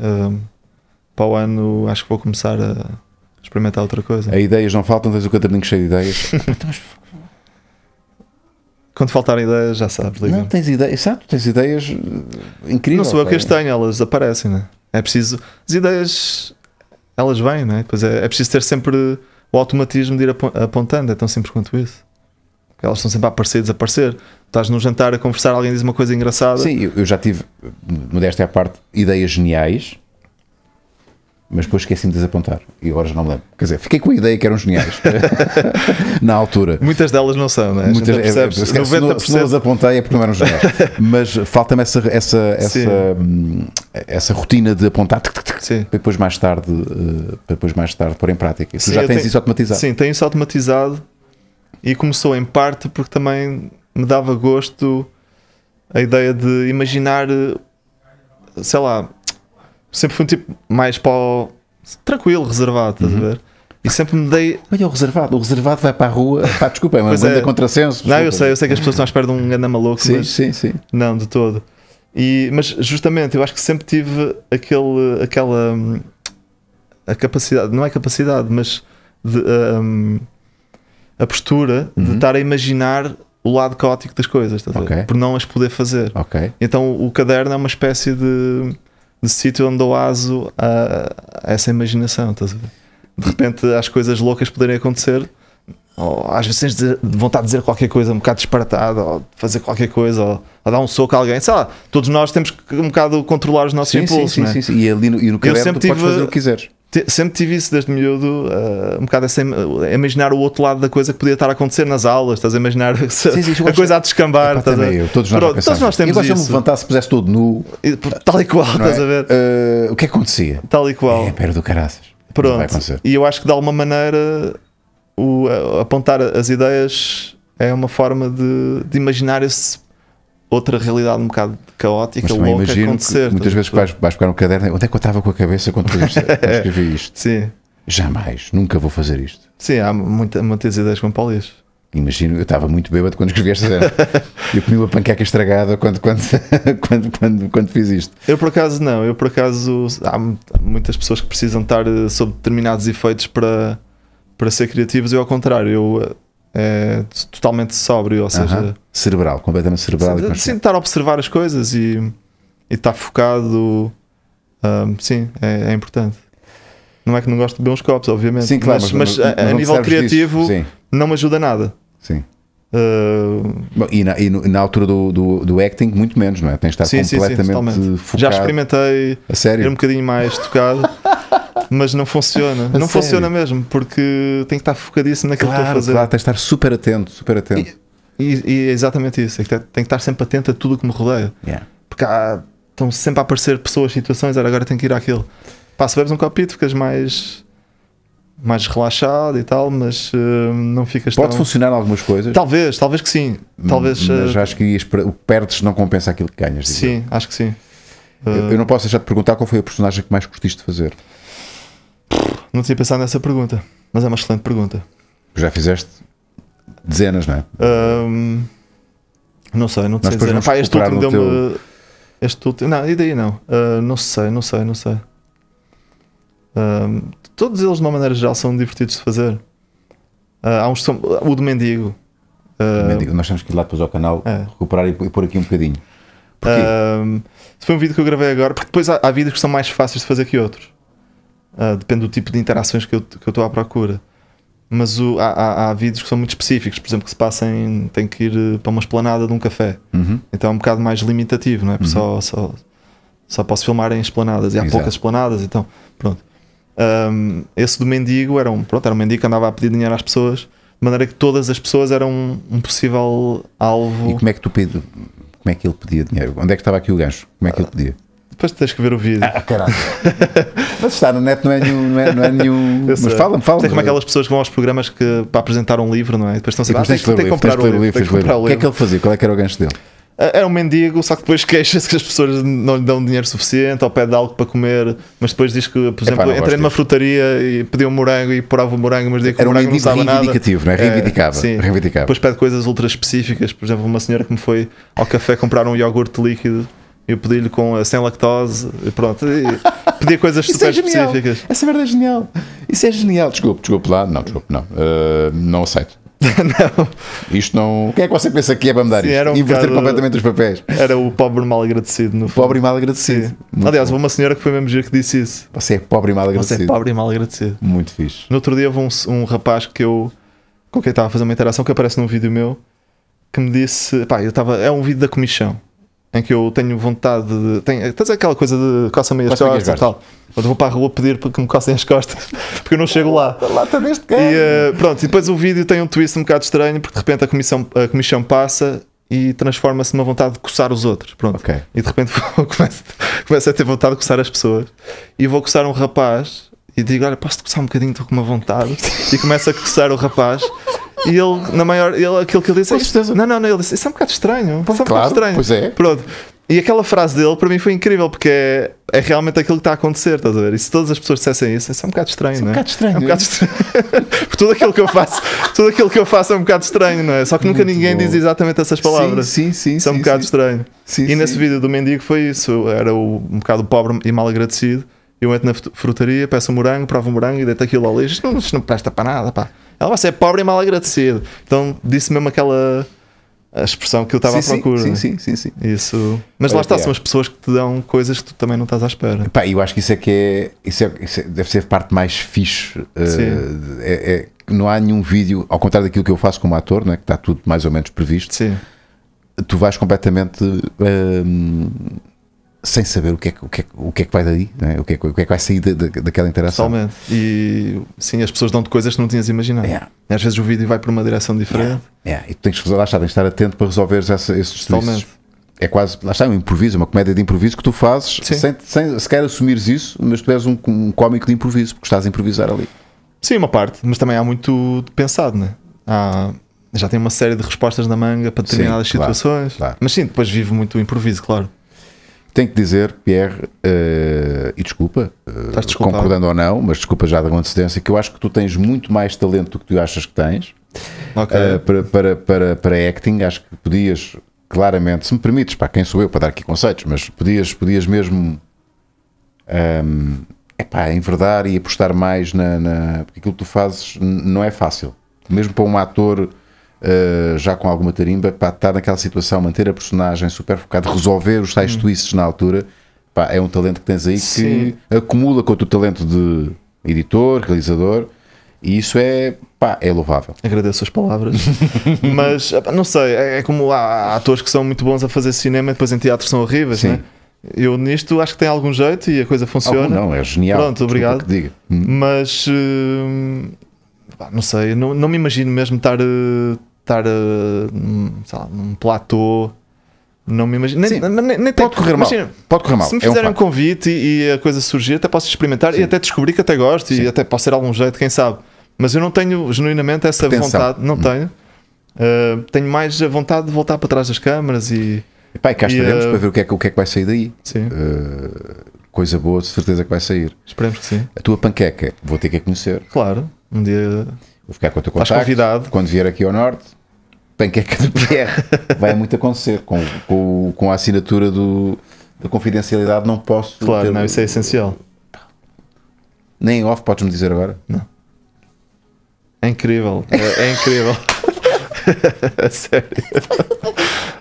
para o ano acho que vou começar a experimentar outra coisa. A é ideias não faltam, tens o caderninho cheio de ideias. Então, Quando faltarem ideias, já sabes. Liga. Não, tens ideias, exato, tens ideias eh, incríveis. Não sou eu que as tenho, elas aparecem, né? É preciso. As ideias, elas vêm, né? Pois é, é preciso ter sempre o automatismo de ir apontando, é tão simples quanto isso. Elas estão sempre a aparecer e desaparecer. Estás num jantar a conversar, alguém diz uma coisa engraçada. Sim, eu já tive, modéstia à parte, ideias geniais mas depois esqueci-me de desapontar e agora já não me lembro. Quer dizer, fiquei com a ideia que eram geniais na altura. Muitas delas não são, não é? Muitas, percebes, é, é se, 90%. Se não, se não as apontei é porque não eram geniais. mas falta-me essa, essa, essa, hum, essa, rotina de apontar tic, tic, tic, para depois mais tarde, uh, depois mais tarde pôr em prática. Sim, tu já tens tenho, isso automatizado? Sim, tenho isso automatizado e começou em parte porque também me dava gosto a ideia de imaginar, eh, sei lá, sempre fui um tipo mais para o tranquilo, reservado, estás uhum. a ver? E sempre me dei. Olha, é o reservado, o reservado vai para a rua. Pá, desculpa, é uma banda é. contrassenso. Não, eu sei, eu sei que as pessoas estão à espera de um ganda maluco, sim, mas. Sim, sim. Não, de todo. E, mas justamente, eu acho que sempre tive aquele, aquela. Hum, a capacidade, não é capacidade, mas. De, um, a postura uhum. de estar a imaginar o lado caótico das coisas, okay. por não as poder fazer. Okay. Então o caderno é uma espécie de no sítio onde dou aso a, a essa imaginação. Estás a ver? De repente as coisas loucas poderem acontecer. Ou, às vezes tens de vontade de dizer qualquer coisa um bocado disparatada, ou fazer qualquer coisa, ou, ou, dar um soco a alguém, sei lá, todos nós temos que um bocado controlar os nossos sim, impulsos. Sim, sim, é? sim, sim, E ali no, e no caderno tu podes fazer o que quiseres sempre tive isso desde miúdo, uh, um bocado assim, imaginar o outro lado da coisa que podia estar a acontecer nas aulas, estás a imaginar sim, sim, a coisa a descambar. Epá, a... Eu, todos, nós Pronto, todos nós temos eu isso. Eu levantar se pusesse tudo nu. É? tal e qual, é? estás é? a ver? Uh, o que é que acontecia? Tal e qual. É, pera do caraças. Pronto, e eu acho que de alguma maneira o, apontar as ideias é uma forma de, de imaginar esse outra realidade um bocado caótica, Mas louca imagino acontecer. muitas vezes vais, vais pegar um caderno, onde é que eu estava com a cabeça quando escrevi isto? Sim. Jamais, nunca vou fazer isto. Sim, há muita, muitas ideias com Paulis. Imagino, eu estava muito bêbado quando escrevi esta cena. eu comi uma panqueca estragada quando, quando, quando, quando, quando fiz isto. Eu por acaso não, eu por acaso há muitas pessoas que precisam estar eh, sob determinados efeitos para, para ser criativos, eu ao contrário, eu eh, é, totalmente sóbrio, ou seja, uh -huh. cerebral, completamente cerebral. Sim, sim, estar a observar as coisas e, e estar focado, um, sim, é, é, importante. Não é que não gosto de beber uns copos, obviamente, sim, claro, mas, mas, mas, a, a nível criativo não me ajuda nada. Sim. Uh... Bom, e, na, e na, altura do, do, do, acting, muito menos, não é? Tens de estar sim, completamente sim, sim, focado. Já experimentei a sério? ir um bocadinho mais tocado. mas não funciona. não sério? funciona mesmo, porque tem que estar focadíssimo naquilo claro, que estou a fazer. Claro, tem que estar super atento, super atento. E, e, e é exatamente isso, é que tem que estar sempre atento a tudo o que me rodeia. Yeah. Porque há, estão sempre a aparecer pessoas, situações, agora tenho que ir àquilo. Pá, se bebes um copito, ficas mais mais relaxado e tal, mas uh, não ficas Pode tão... funcionar algumas coisas? Talvez, talvez que sim. Talvez, hum, mas uh... acho que o que perdes não compensa aquilo que ganhas. Sim, acho que sim. Eu, eu, não posso deixar de perguntar qual foi a personagem que mais curtiste de fazer. Não tinha pensado nessa pergunta, mas é uma excelente pergunta. Já fizeste dezenas, não é? Um, não sei, não te sei dizer. Pá, este último deu-me. Teu... Este último. Não, e daí não. Uh, não sei, não sei, não sei. Um, todos eles, de uma maneira geral, são divertidos de fazer. Uh, há uns são, o do mendigo. Uh, mendigo. Nós temos que ir lá depois ao canal é. recuperar e, pôr aqui um bocadinho. Um, foi um vídeo que eu gravei agora, porque depois há, há vídeos que são mais fáceis de fazer que outros. Uh, depende do tipo de interações que eu estou à procura. Mas o, há, há, há, vídeos que são muito específicos, por exemplo, que se passem, tem que ir eh, para uma esplanada de um café. Uhum. Então é um bocado mais limitativo, não é? Uhum. Só, só, só posso filmar em esplanadas e há Exato. poucas esplanadas, então pronto. Um, esse do mendigo era um, pronto, era um mendigo que andava a pedir dinheiro às pessoas, de maneira que todas as pessoas eram um, um possível alvo. E como é que tu pediu? Como é que ele pedia dinheiro? Onde é que estava aqui o gancho? Como é que ele ah, pedia? Depois tens que ver o vídeo. Ah, caralho. mas está na net não é nenhum. Não é, não é nenhum... Mas fala-me, fala-me. Tem como aquelas pessoas que vão aos programas que, para apresentar um livro, não é? depois estão sempre a ah, dizer que comprar o livro. O que é que ele fazia? Qual é que era o gancho dele? Ah, era um mendigo, só que depois queixa-se que as pessoas não lhe dão dinheiro suficiente ou pede algo para comer, mas depois diz que, por exemplo, Epá, entrei numa frutaria e pedi um morango e porava o morango, mas dizia que Era o morango não sabia nada. reivindicativo, não é? é reivindicava, é, sim. reivindicava. Depois pede coisas ultra específicas, por exemplo, uma senhora que me foi ao café comprar um iogurte líquido eu pedi-lhe com, sem lactose, pronto. Pedia coisas é super é específicas. Essa merda é genial. Isso é genial. Desculpe, desculpe lá. Não, desculpe, não. Uh, não aceito. não. Isto não. Quem é que você pensa que é para me dar Sim, isto? um Inverter completamente os papéis. Era o pobre mal agradecido. No pobre e mal agradecido. Aliás, houve uma senhora que foi mesmo dia que disse isso. Você é pobre e mal agradecido. Você é pobre e mal agradecido. Muito fixe. No outro dia houve um, um rapaz que eu. com quem estava a fazer uma interação que aparece num vídeo meu que me disse. Pá, eu estava. É um vídeo da comissão em que eu tenho vontade de. Tenho, tens aquela coisa de coça-me as costas e tal. Quando vou para a rua pedir que me coçem as costas, porque eu não chego lá. está deste E uh, pronto, e depois o vídeo tem um twist um bocado estranho, porque de repente a comissão, a comissão passa e transforma-se numa vontade de coçar os outros. Pronto. Okay. E de repente começo, começo a ter vontade de coçar as pessoas. E vou coçar um rapaz e digo: Olha, posso-te coçar um bocadinho, estou com uma vontade. E começo a coçar o rapaz. E ele, na maior, ele, aquilo que ele disse. É Com certeza. Não, não, não, ele disse, isso é um bocado estranho. Pô, isso é um claro, bocado estranho. Pois é. Pronto. E aquela frase dele para mim foi incrível porque é, é realmente aquilo que está a acontecer, estás a ver? E se todas as pessoas dissessem isso, isso é um bocado estranho, isso é não é? É um bocado estranho. É um bocado é. estranho. tudo aquilo que eu faço, tudo aquilo que eu faço é um bocado estranho, não é? Só que nunca Muito ninguém bom. diz exatamente essas palavras. Sim, sim, sim. Isso é um sim, bocado sim. estranho. Sim, e nesse vídeo do mendigo foi isso, era o, um bocado pobre e mal agradecido. Eu entro na frutaria, peço um morango, provo um morango e deito aquilo ali. Isto não, isto não presta para nada, pá. Ela vai ser pobre e mal agradecido. Então disse mesmo aquela a expressão que eu estava à procura. Sim, sim, sim, sim. Isso. Mas Olha, lá está, é. são as pessoas que te dão coisas que tu também não estás à espera. Pá, eu acho que isso é que é. Isso, é, isso é, deve ser parte mais fixe. Uh, é, é não há nenhum vídeo, ao contrário daquilo que eu faço como ator, né, que está tudo mais ou menos previsto. Sim. Tu vais completamente. Uh, sem saber o que é, o que, é, o que, é que vai daí, é? o, que é, o que é que vai sair de, de, daquela interação. Totalmente. E sim, as pessoas dão-te coisas que não tinhas imaginado. Yeah. Às vezes o vídeo vai para uma direção diferente. Yeah. Yeah. E tu tens que lá está, tens de estar atento para resolver esses Totalmente. É quase, lá está, um improviso, uma comédia de improviso que tu fazes sem, sem sequer assumires isso, mas tu és um, um cómico de improviso, porque estás a improvisar ali. Sim, uma parte, mas também há muito pensado, né? Há, já tem uma série de respostas na manga para determinadas sim, situações. Claro, claro. Mas sim, depois vivo muito o improviso, claro. Tenho que dizer, Pierre, uh, e desculpa, uh, concordando ou não, mas desculpa já da antecedência, que eu acho que tu tens muito mais talento do que tu achas que tens okay. uh, para, para, para, para acting. Acho que podias, claramente, se me permites, para quem sou eu para dar aqui conceitos, mas podias, podias mesmo um, ehm, epá, enverdar e apostar mais na, na. Porque aquilo que tu fazes não é fácil. Mesmo para um ator eh, já com alguma tarimba, pá, estar tá naquela situação, manter a personagem super focada, resolver os tais hum. twists na altura, pá, é um talento que tens aí Sim. que acumula com o teu talento de editor, realizador. E isso é, pá, é louvável. Agradeço as palavras. Mas, ah, não sei, é, é como há atores que são muito bons a fazer cinema e depois em teatro são horríveis, Sim. né? Eu nisto acho que tem algum jeito e a coisa funciona. Algum não, é genial. Pronto, obrigado. diga. Hum. Mas, hum, não sei, não, não me imagino mesmo estar... Uh, estar uh, num platô. Não me imagino. Nem, nem, nem pode, correr mal. pode correr mal. Se me fizerem é um, um convite e, e, a coisa surgir, até posso experimentar Sim. e até descobrir que até gosto Sim. e até posso ser algum jeito, quem sabe. Mas eu não tenho genuinamente essa vontade. Não hum. tenho. Uh, tenho mais a vontade de voltar para trás das câmaras e. E pá, e cá estaremos uh, para ver o que, é que, o que é que vai sair daí. Sim. Uh, coisa boa, de certeza que vai sair. Esperemos que sim. A tua panqueca, vou ter que a conhecer. Claro, um dia Vou ficar com o teu contacto. Estás convidado. Quando vier aqui ao Norte, bem que é que PR. Vai muito acontecer. Com, com, com a assinatura do, da confidencialidade não posso. Claro, ter... não, isso é essencial. Nem off podes-me dizer agora? Não. É incrível. É, é incrível. É sério.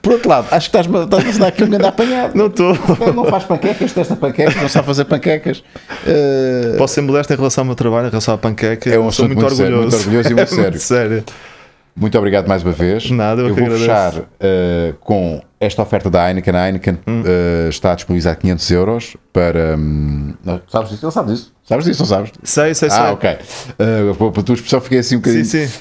Por outro lado, acho que estás-me estás a dar aqui um grande apanhado. Não estou. Não faz panquecas, testa panquecas, não sabe fazer panquecas. Uh... Posso ser modesto em relação ao meu trabalho, em relação à panqueca. É um assunto muito, muito, orgulhoso. Sério, muito orgulhoso e muito, é sério. muito sério. Muito obrigado mais uma vez. Nada, eu, eu vou agradeço. fechar uh, com esta oferta da Heineken. A Heineken hum. uh, está a disponibilizar 500 euros para. Um... Não, sabes disso? Ele sabe disso. Sabes disso, não sabes? Sei, sei, ah, sei. Ah, ok. Uh, para a tua expressão fiquei assim um bocadinho. Sim, sim.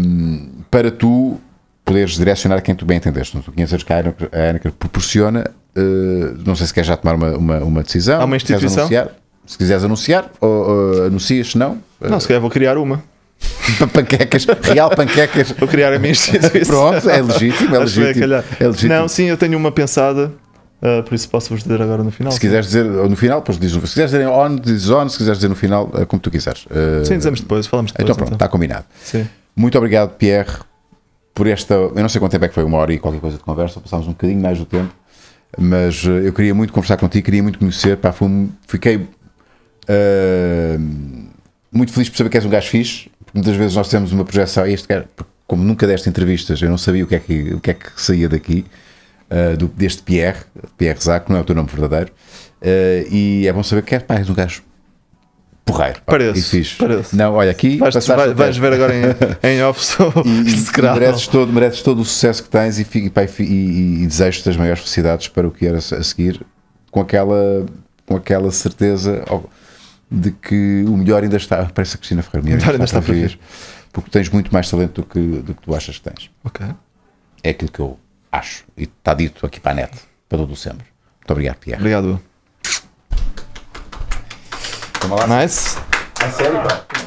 Hum, uh, para tu poderes direcionar quem tu bem entenderes. Tu conheces que a ANCAR proporciona, uh, não sei se queres já tomar uma, uma, uma decisão. Há uma instituição? Se, anunciar, se quiseres anunciar, ou, eh, anuncias, se não. Eh, não, se calhar vou criar uma. panquecas, real panquecas. Vou criar a minha instituição. Pronto, é legítimo, é legítimo, é legítimo. Não, sim, eu tenho uma pensada. Uh, por isso posso vos dizer agora no final. Se quiseres dizer no final, depois diz Se quiseres dizer on, diz on, se quiseres dizer no final, como tu quiseres. Uh, sim, dizemos depois, falamos então depois. Então pronto, então. está combinado. Sim. Muito obrigado, Pierre, por esta. Eu não sei quanto tempo é que foi, uma hora e qualquer coisa de conversa, passámos um bocadinho mais do tempo, mas eh, eu queria muito conversar contigo, queria muito conhecer, pá, fui, fiquei uh, muito feliz por saber que és um gajo fixe, porque muitas vezes nós temos uma projeção, este gajo, como nunca deste entrevistas, eu não sabia o que é que, o que, é que saía daqui, uh, do, deste Pierre, Pierre Zac, não é o teu nome verdadeiro, uh, e é bom saber que é pá, és um gajo porreiro. parece. E fixe. Parece. Não, olha, aqui vais, vais ver agora em, em off e, e mereces, todo, mereces todo o sucesso que tens e, e, e, e, e desejo-te as maiores felicidades para o que era a seguir, com aquela, com aquela certeza de que o melhor ainda está. Parece a Cristina Ferreira. O melhor ainda está, está para vir. Porque tens muito mais talento do que, do que tu achas que tens. Ok. É aquilo que eu acho. E está dito aqui para a net, para todo o sempre. Muito obrigado, Pierre. Obrigado. Nice. Nice to everybody.